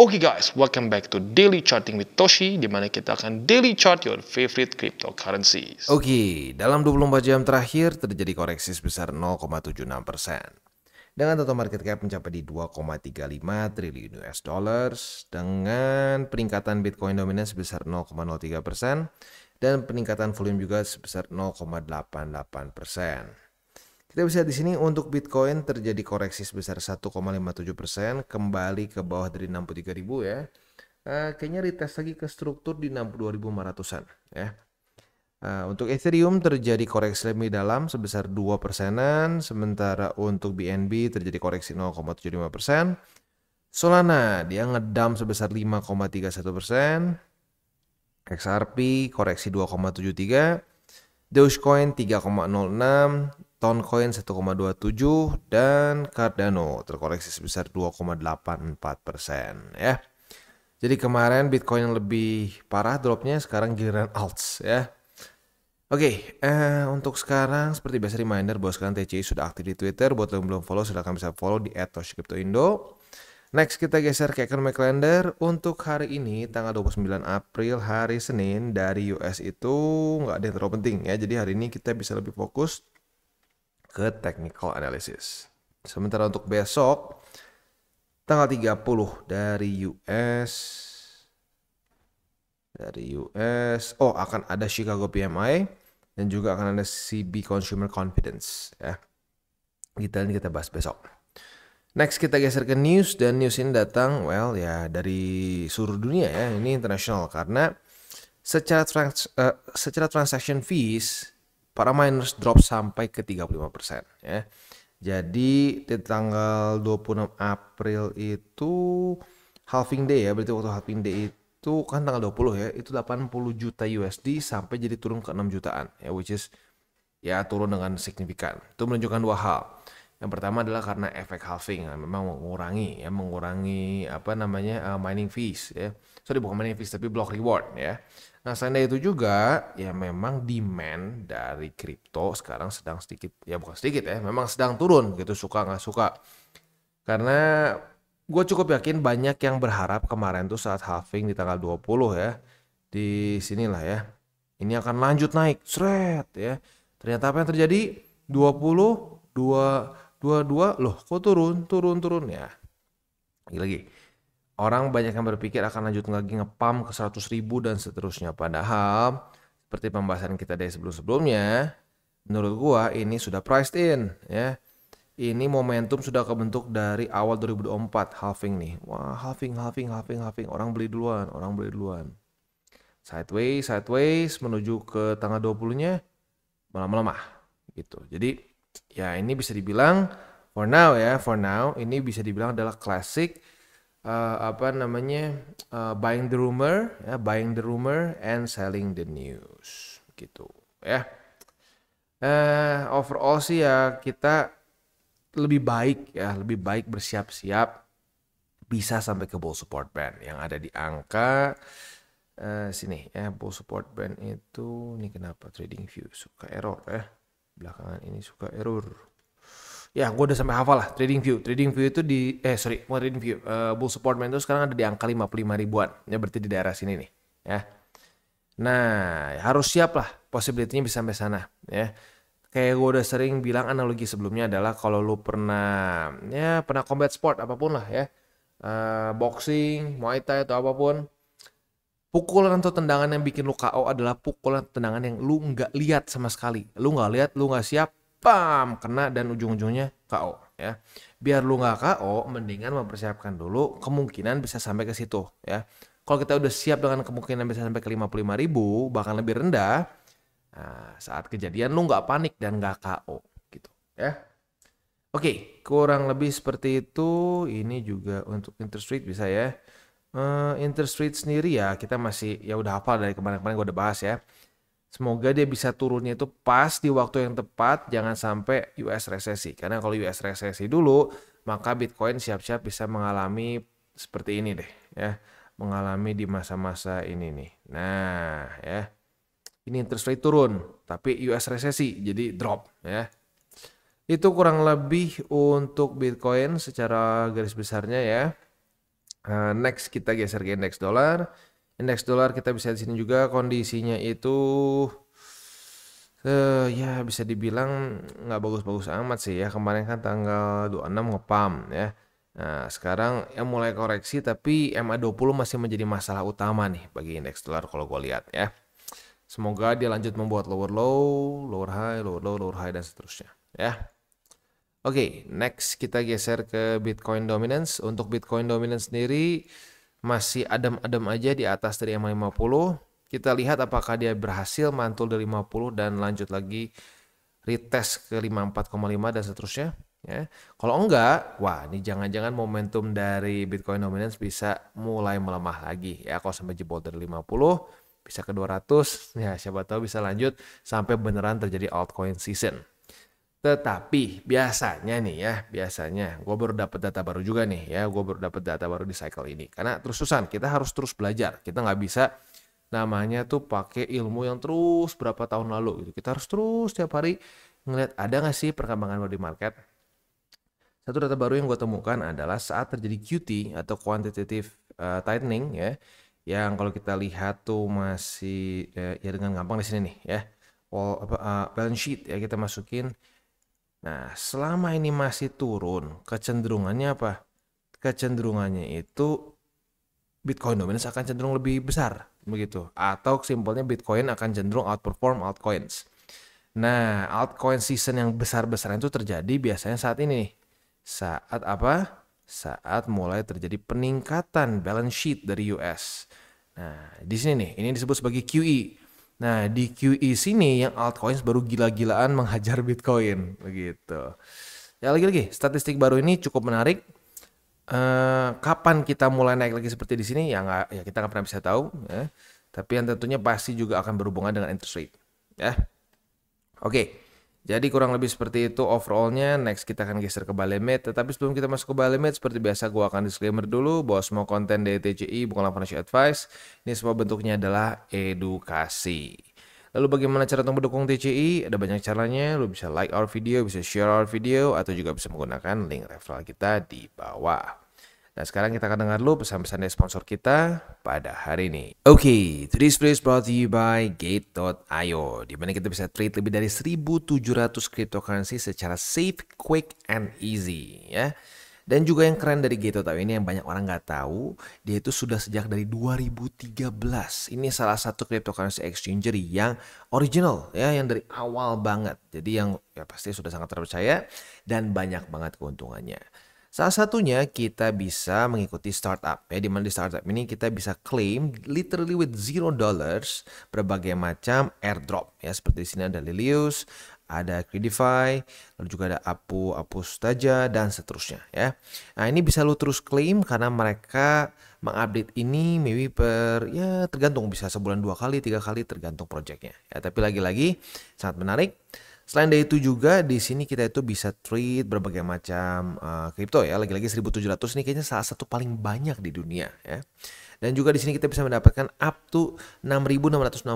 Oke okay guys, welcome back to Daily Charting with Toshi di mana kita akan daily chart your favorite cryptocurrencies. Oke, okay, dalam 24 jam terakhir terjadi koreksi sebesar 0,76%. Dengan total market cap mencapai di 2,35 triliun US dollars dengan peningkatan Bitcoin dominan sebesar 0,03% dan peningkatan volume juga sebesar 0,88%. Kita bisa di sini untuk Bitcoin terjadi koreksi sebesar 1,57% kembali ke bawah dari 63.000 ya. Uh, kayaknya retest lagi ke struktur di 62.500-an ya. Uh, untuk Ethereum terjadi koreksi lebih dalam sebesar 2 persenan, sementara untuk BNB terjadi koreksi 0,75 persen. Solana dia ngedam sebesar 5,31 persen. XRP koreksi 2,73, Dogecoin 3,06, Toncoin 1,27 dan Cardano terkoreksi sebesar 2,84 persen ya. Jadi kemarin Bitcoin yang lebih parah dropnya sekarang giliran alts ya. Oke, okay, eh, untuk sekarang seperti biasa reminder bahwa sekarang TCI sudah aktif di Twitter. Buat yang belum follow silahkan bisa follow di @toshcryptoindo. Next kita geser ke economic calendar untuk hari ini tanggal 29 April hari Senin dari US itu nggak ada yang terlalu penting ya. Jadi hari ini kita bisa lebih fokus ke technical analysis. Sementara untuk besok tanggal 30 dari US dari US oh akan ada Chicago PMI dan juga akan ada CB Consumer Confidence ya. Detailnya kita bahas besok. Next kita geser ke news dan news ini datang well ya dari seluruh dunia ya ini internasional karena secara trans, uh, secara transaction fees para miners drop sampai ke 35% ya. Jadi di tanggal 26 April itu halving day ya, berarti waktu halving day itu kan tanggal 20 ya, itu 80 juta USD sampai jadi turun ke 6 jutaan ya which is ya turun dengan signifikan. Itu menunjukkan dua hal. Yang pertama adalah karena efek halving, nah, memang mengurangi ya, mengurangi apa namanya uh, mining fees ya. Sorry bukan mining fees tapi block reward ya. Nah selain itu juga ya memang demand dari kripto sekarang sedang sedikit ya bukan sedikit ya, memang sedang turun gitu suka nggak suka. Karena gue cukup yakin banyak yang berharap kemarin tuh saat halving di tanggal 20 ya di sinilah ya. Ini akan lanjut naik, seret ya. Ternyata apa yang terjadi? 20, 2, dua-dua loh kok turun turun turun ya lagi lagi orang banyak yang berpikir akan lanjut lagi ngepam ke 100 ribu dan seterusnya padahal seperti pembahasan kita dari sebelum-sebelumnya menurut gua ini sudah priced in ya ini momentum sudah kebentuk dari awal 2024 halving nih wah halving halving halving halving orang beli duluan orang beli duluan sideways sideways menuju ke tanggal 20 nya melemah melemah gitu jadi ya ini bisa dibilang for now ya for now ini bisa dibilang adalah klasik uh, eh, apa namanya uh, buying the rumor ya buying the rumor and selling the news gitu ya uh, overall sih ya kita lebih baik ya lebih baik bersiap-siap bisa sampai ke bull support band yang ada di angka uh, sini ya bull support band itu ini kenapa trading view suka error ya belakangan ini suka error ya gue udah sampai hafal lah trading view trading view itu di eh sorry bukan trading view uh, bull support man itu sekarang ada di angka 55 ribuan ya berarti di daerah sini nih ya nah harus siap lah possibility bisa sampai sana ya kayak gue udah sering bilang analogi sebelumnya adalah kalau lu pernah ya pernah combat sport apapun lah ya uh, boxing muay thai atau apapun pukulan atau tendangan yang bikin lu KO adalah pukulan atau tendangan yang lu nggak lihat sama sekali. Lu nggak lihat, lu nggak siap, pam, kena dan ujung-ujungnya KO ya. Biar lu nggak KO, mendingan mempersiapkan dulu kemungkinan bisa sampai ke situ ya. Kalau kita udah siap dengan kemungkinan bisa sampai ke 55 ribu, bahkan lebih rendah, nah, saat kejadian lu nggak panik dan nggak KO gitu ya. Oke, kurang lebih seperti itu. Ini juga untuk interest rate bisa ya. Uh, interest rate sendiri ya kita masih ya udah hafal dari kemarin-kemarin gue udah bahas ya. Semoga dia bisa turunnya itu pas di waktu yang tepat, jangan sampai US resesi. Karena kalau US resesi dulu, maka Bitcoin siap-siap bisa mengalami seperti ini deh, ya. Mengalami di masa-masa ini nih. Nah, ya. Ini interest rate turun, tapi US resesi, jadi drop, ya. Itu kurang lebih untuk Bitcoin secara garis besarnya ya. Uh, next kita geser ke indeks dolar. Indeks dolar kita bisa di sini juga kondisinya itu uh, ya bisa dibilang nggak bagus-bagus amat sih ya. Kemarin kan tanggal 26 ngepam ya. Nah, sekarang ya mulai koreksi tapi MA20 masih menjadi masalah utama nih bagi indeks dolar kalau gue lihat ya. Semoga dia lanjut membuat lower low, lower high, lower low, lower high dan seterusnya ya. Oke, okay, next kita geser ke Bitcoin Dominance. Untuk Bitcoin Dominance sendiri masih adem-adem aja di atas dari EMA 50. Kita lihat apakah dia berhasil mantul dari 50 dan lanjut lagi retest ke 54,5 dan seterusnya. Ya. Kalau enggak, wah ini jangan-jangan momentum dari Bitcoin Dominance bisa mulai melemah lagi. Ya, kalau sampai jebol dari 50, bisa ke 200, ya siapa tahu bisa lanjut sampai beneran terjadi altcoin season. Tetapi biasanya nih ya, biasanya gue baru dapat data baru juga nih ya, gue baru dapat data baru di cycle ini. Karena terus terusan kita harus terus belajar, kita nggak bisa namanya tuh pakai ilmu yang terus berapa tahun lalu gitu. Kita harus terus tiap hari ngeliat ada nggak sih perkembangan body market. Satu data baru yang gue temukan adalah saat terjadi QT atau quantitative uh, tightening ya, yang kalau kita lihat tuh masih ya, ya dengan gampang di sini nih ya, wall apa, uh, balance sheet ya kita masukin Nah, selama ini masih turun, kecenderungannya apa? Kecenderungannya itu Bitcoin dominance akan cenderung lebih besar, begitu. Atau simpelnya Bitcoin akan cenderung outperform altcoins. Nah, altcoin season yang besar-besaran itu terjadi biasanya saat ini nih. Saat apa? Saat mulai terjadi peningkatan balance sheet dari US. Nah, di sini nih, ini disebut sebagai QE Nah di QE sini yang altcoins baru gila-gilaan menghajar Bitcoin begitu. Ya lagi-lagi statistik baru ini cukup menarik. Uh, kapan kita mulai naik lagi seperti di sini ya nggak ya kita nggak pernah bisa tahu ya. tapi yang tentunya pasti juga akan berhubungan dengan interest rate ya oke okay. Jadi kurang lebih seperti itu overallnya. Next kita akan geser ke Balemet. Tetapi sebelum kita masuk ke Balemet, seperti biasa gue akan disclaimer dulu bahwa semua konten dari TCI bukanlah financial advice. Ini semua bentuknya adalah edukasi. Lalu bagaimana cara untuk mendukung TCI? Ada banyak caranya. Lo bisa like our video, bisa share our video, atau juga bisa menggunakan link referral kita di bawah. Nah sekarang kita akan dengar dulu pesan-pesan dari sponsor kita pada hari ini. Oke, okay, today's place brought to you by Gate.io di mana kita bisa trade lebih dari 1.700 cryptocurrency secara safe, quick, and easy ya. Dan juga yang keren dari Gate.io ini yang banyak orang nggak tahu, dia itu sudah sejak dari 2013. Ini salah satu cryptocurrency exchanger yang original ya, yang dari awal banget. Jadi yang ya pasti sudah sangat terpercaya dan banyak banget keuntungannya. Salah satunya kita bisa mengikuti startup ya, dimana di startup ini kita bisa claim literally with zero dollars berbagai macam airdrop ya, seperti di sini ada Lilius, ada Credify, lalu juga ada Apu, Apu Staja, dan seterusnya ya. Nah ini bisa lo terus claim karena mereka mengupdate ini maybe per ya tergantung bisa sebulan dua kali, tiga kali tergantung projectnya ya. Tapi lagi-lagi sangat menarik. Selain dari itu juga di sini kita itu bisa trade berbagai macam eh, kripto uh, ya. Lagi-lagi 1700 ini kayaknya salah satu paling banyak di dunia ya. Dan juga di sini kita bisa mendapatkan up to 6666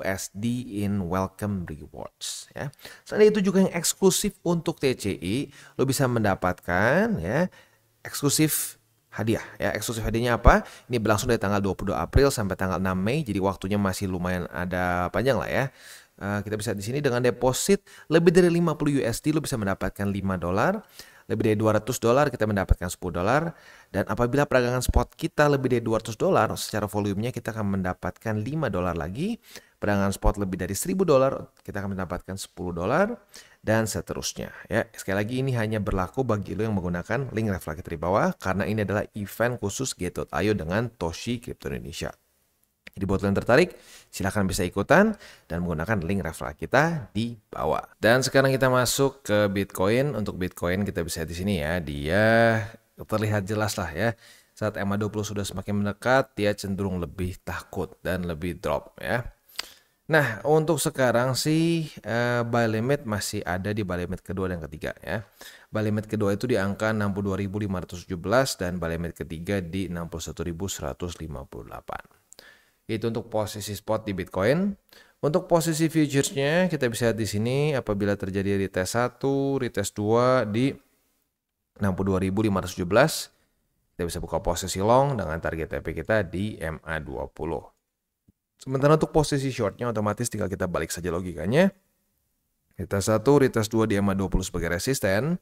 USD in welcome rewards ya. Selain itu juga yang eksklusif untuk TCI lo bisa mendapatkan ya eksklusif hadiah ya eksklusif hadiahnya apa ini berlangsung dari tanggal 22 April sampai tanggal 6 Mei jadi waktunya masih lumayan ada panjang lah ya Eh, kita bisa di sini dengan deposit lebih dari 50 USD lo bisa mendapatkan 5 dolar. Lebih dari 200 dolar kita mendapatkan 10 dolar dan apabila peragangan spot kita lebih dari 200 dolar secara volumenya kita akan mendapatkan 5 dolar lagi. Peragangan spot lebih dari 1000 dolar kita akan mendapatkan 10 dolar dan seterusnya ya. Sekali lagi ini hanya berlaku bagi lo yang menggunakan link reflektor di bawah karena ini adalah event khusus Geto Ayo dengan Toshi Crypto Indonesia. Jadi buat lo yang tertarik, silahkan bisa ikutan dan menggunakan link referral kita di bawah. Dan sekarang kita masuk ke Bitcoin. Untuk Bitcoin kita bisa di sini ya, dia terlihat jelas lah ya. Saat EMA 20 sudah semakin mendekat, dia cenderung lebih takut dan lebih drop ya. Nah, untuk sekarang sih uh, buy limit masih ada di buy limit kedua dan ketiga ya. Buy limit kedua itu di angka 62.517 dan buy limit ketiga di 61.158. Itu untuk posisi spot di Bitcoin. Untuk posisi futuresnya kita bisa lihat di sini apabila terjadi retest 1, retest 2 di 62.517 kita bisa buka posisi long dengan target TP kita di MA20. Sementara untuk posisi shortnya otomatis tinggal kita balik saja logikanya. Retest 1, retest 2 di MA20 sebagai resisten.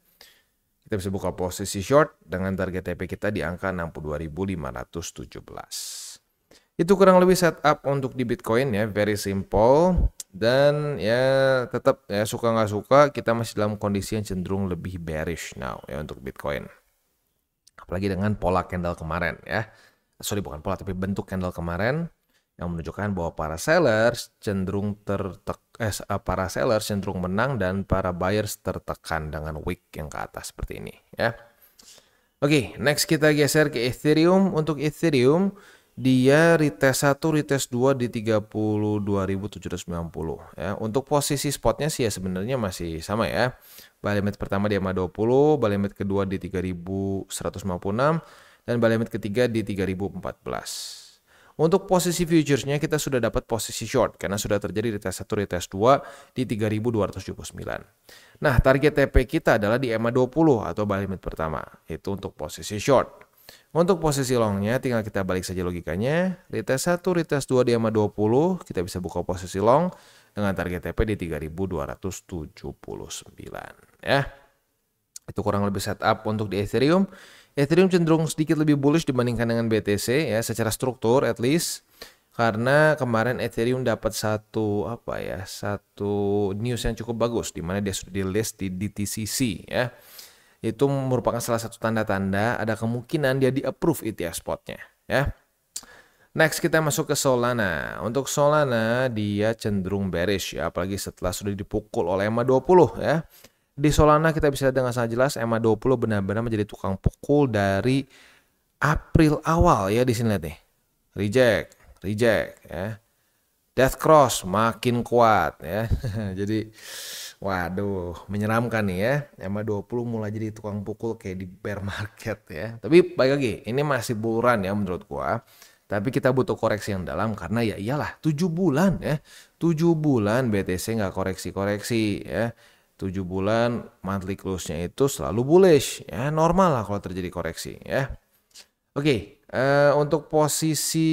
Kita bisa buka posisi short dengan target TP kita di angka 62.517. Itu kurang lebih setup untuk di Bitcoin ya, very simple dan ya tetap ya suka nggak suka kita masih dalam kondisi yang cenderung lebih bearish now ya untuk Bitcoin. Apalagi dengan pola candle kemarin ya. Sorry bukan pola tapi bentuk candle kemarin yang menunjukkan bahwa para sellers cenderung tertek eh, eh para sellers cenderung menang dan para buyers tertekan dengan wick yang ke atas seperti ini ya. Oke, okay, next kita geser ke Ethereum. Untuk Ethereum, dia retest 1, retest 2 di 32.790 ya. Untuk posisi spotnya sih ya sebenarnya masih sama ya. Buy limit pertama di EMA 20, buy limit kedua di 3156 dan buy limit ketiga di 3014. Untuk posisi futuresnya kita sudah dapat posisi short karena sudah terjadi retest 1, retest 2 di 3279. Nah, target TP kita adalah di EMA 20 atau buy limit pertama. Itu untuk posisi short. Untuk posisi longnya tinggal kita balik saja logikanya. Retest 1, retest 2 di EMA 20, kita bisa buka posisi long dengan target TP di 3279 ya. Itu kurang lebih setup untuk di Ethereum. Ethereum cenderung sedikit lebih bullish dibandingkan dengan BTC ya secara struktur at least karena kemarin Ethereum dapat satu apa ya satu news yang cukup bagus di mana dia sudah di list di DTCC ya itu merupakan salah satu tanda-tanda ada kemungkinan dia di approve ETF spotnya ya. Next kita masuk ke Solana. Untuk Solana dia cenderung bearish ya apalagi setelah sudah dipukul oleh EMA 20 ya. Di Solana kita bisa lihat dengan sangat jelas EMA 20 benar-benar menjadi tukang pukul dari April awal ya di sini lihat nih. Reject, reject ya. Death Cross makin kuat ya. Jadi Waduh, menyeramkan nih ya. Emma 20 mulai jadi tukang pukul kayak di bear market ya. Tapi baik lagi, ini masih buluran ya menurut gua. Tapi kita butuh koreksi yang dalam karena ya iyalah 7 bulan ya. 7 bulan BTC nggak koreksi-koreksi ya. 7 bulan monthly close-nya itu selalu bullish ya. Normal lah kalau terjadi koreksi ya. Oke, okay, uh, eh, untuk posisi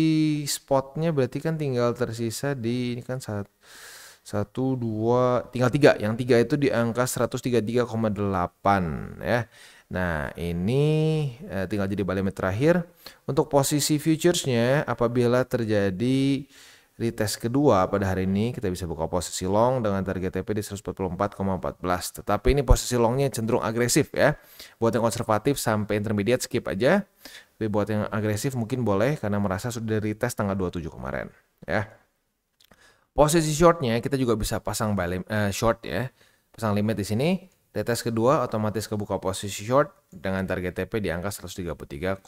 spotnya berarti kan tinggal tersisa di ini kan saat satu, dua, tinggal tiga. Yang tiga itu di angka 133,8 ya. Nah ini eh, tinggal jadi balimet terakhir. Untuk posisi futuresnya apabila terjadi retest kedua pada hari ini kita bisa buka posisi long dengan target TP di 144,14. Tetapi ini posisi longnya cenderung agresif ya. Buat yang konservatif sampai intermediate skip aja. Tapi buat yang agresif mungkin boleh karena merasa sudah retest tanggal 27 kemarin ya. Posisi shortnya kita juga bisa pasang buy uh, eh, short ya. Pasang limit di sini. tetes kedua otomatis kebuka posisi short dengan target TP di angka 133,8.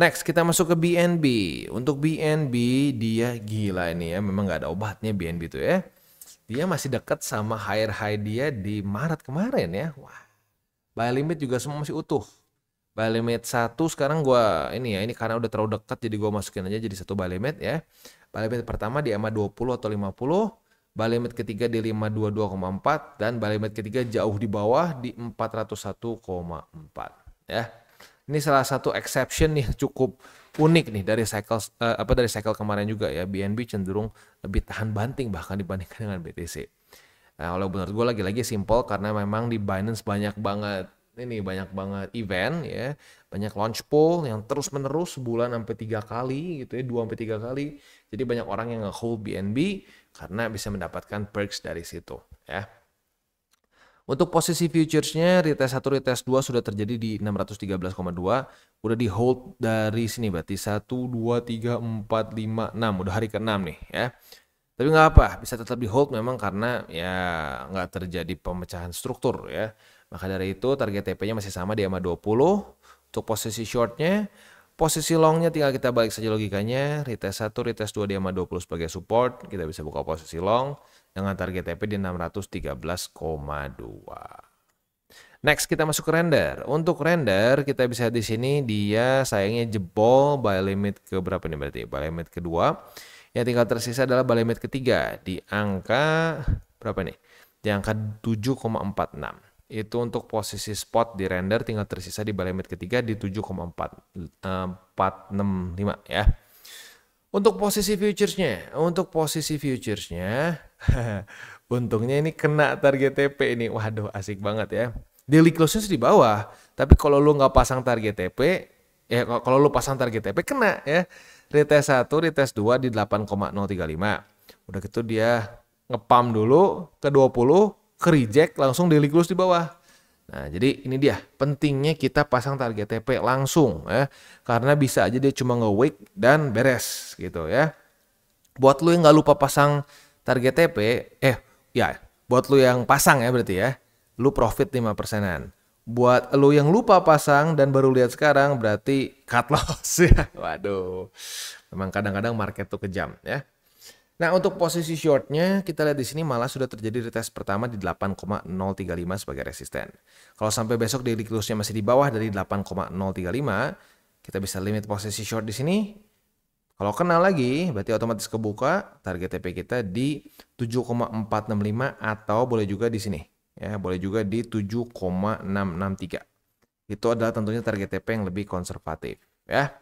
Next kita masuk ke BNB. Untuk BNB dia gila ini ya. Memang nggak ada obatnya BNB itu ya. Dia masih dekat sama higher high dia di Maret kemarin ya. Wah. Buy limit juga semua masih utuh. Balemed 1 sekarang gua ini ya, ini karena udah terlalu dekat jadi gua masukin aja jadi satu Balemed ya. Balemed pertama di EMA 20 atau 50, Balemed ketiga di 522,4 dan Balemed ketiga jauh di bawah di 401,4 ya. Ini salah satu exception nih cukup unik nih dari cycle uh, apa dari cycle kemarin juga ya BNB cenderung lebih tahan banting bahkan dibandingkan dengan BTC. Nah, kalau benar gue lagi-lagi simple karena memang di Binance banyak banget ini banyak banget event ya banyak launch pool yang terus menerus sebulan sampai tiga kali gitu ya dua sampai tiga kali jadi banyak orang yang nge-hold BNB karena bisa mendapatkan perks dari situ ya untuk posisi futuresnya retest 1 retest 2 sudah terjadi di 613,2 udah di hold dari sini berarti 1 2 3 4 5 6 udah hari ke-6 nih ya tapi nggak apa bisa tetap di hold memang karena ya nggak terjadi pemecahan struktur ya maka dari itu target TP-nya masih sama di EMA 20. Untuk posisi shortnya, posisi longnya tinggal kita balik saja logikanya. Retest 1, retest 2 di EMA 20 sebagai support. Kita bisa buka posisi long dengan target TP di 613,2. Next kita masuk ke render. Untuk render kita bisa di sini dia sayangnya jebol by limit ke berapa nih berarti? By limit kedua. Yang tinggal tersisa adalah by limit ketiga di angka berapa nih? Di angka 7,46 itu untuk posisi spot di render tinggal tersisa di limit ketiga di 7,465 eh, ya. Untuk posisi futuresnya, untuk posisi futuresnya, untungnya ini kena target TP ini. Waduh asik banget ya. Daily close-nya di bawah, tapi kalau lu nggak pasang target TP, ya kalau lu pasang target TP kena ya. Retest 1, retest 2 di 8,035. Udah gitu dia ngepam dulu ke 20, ke reject langsung daily close di bawah. Nah, jadi ini dia pentingnya kita pasang target TP langsung ya. Karena bisa aja dia cuma nge-wake dan beres gitu ya. Buat lu yang nggak lupa pasang target TP, eh ya, buat lu yang pasang ya berarti ya, lu profit 5 persenan. Buat lu yang lupa pasang dan baru lihat sekarang berarti cut loss ya. Waduh. Memang kadang-kadang market tuh kejam ya. Nah untuk posisi shortnya kita lihat di sini malah sudah terjadi retest pertama di 8,035 sebagai resisten. Kalau sampai besok daily close-nya masih di bawah dari 8,035, kita bisa limit posisi short di sini. Kalau kena lagi berarti otomatis kebuka target TP kita di 7,465 atau boleh juga di sini. Ya, boleh juga di 7,663. Itu adalah tentunya target TP yang lebih konservatif, ya.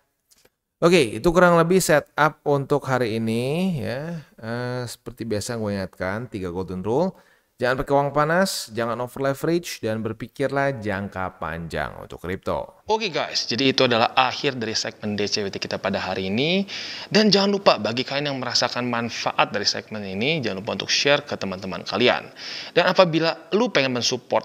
Oke, itu kurang lebih setup untuk hari ini ya. Uh, seperti biasa gue ingatkan tiga golden rule. Jangan pakai uang panas, jangan over leverage, dan berpikirlah jangka panjang untuk kripto. Oke okay guys, jadi itu adalah akhir dari segmen DCWT kita pada hari ini. Dan jangan lupa bagi kalian yang merasakan manfaat dari segmen ini, jangan lupa untuk share ke teman-teman kalian. Dan apabila lu pengen mensupport